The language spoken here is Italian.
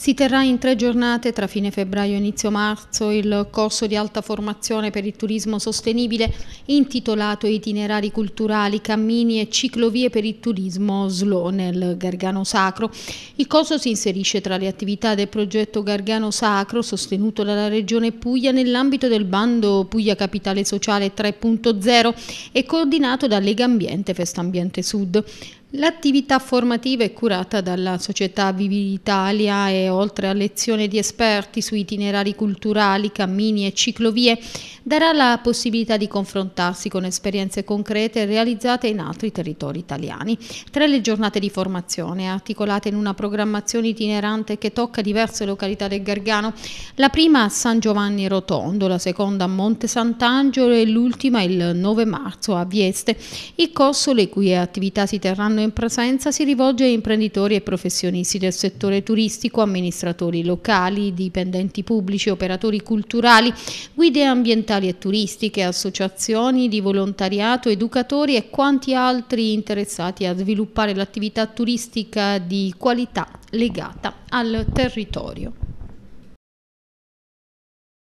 Si terrà in tre giornate tra fine febbraio e inizio marzo il corso di alta formazione per il turismo sostenibile intitolato Itinerari culturali, cammini e ciclovie per il turismo SLO nel Gargano Sacro. Il corso si inserisce tra le attività del progetto Gargano Sacro sostenuto dalla Regione Puglia nell'ambito del bando Puglia Capitale Sociale 3.0 e coordinato da Lega Ambiente Festambiente Sud. L'attività formativa è curata dalla società Vivi Italia e oltre a lezioni di esperti su itinerari culturali, cammini e ciclovie darà la possibilità di confrontarsi con esperienze concrete realizzate in altri territori italiani. Tra le giornate di formazione, articolate in una programmazione itinerante che tocca diverse località del Gargano, la prima a San Giovanni Rotondo, la seconda a Monte Sant'Angelo e l'ultima il 9 marzo a Vieste. Il corso, le cui attività si terranno in presenza, si rivolge a imprenditori e professionisti del settore turistico, amministratori locali, dipendenti pubblici, operatori culturali, guide ambientali culturali e turistiche, associazioni di volontariato, educatori e quanti altri interessati a sviluppare l'attività turistica di qualità legata al territorio.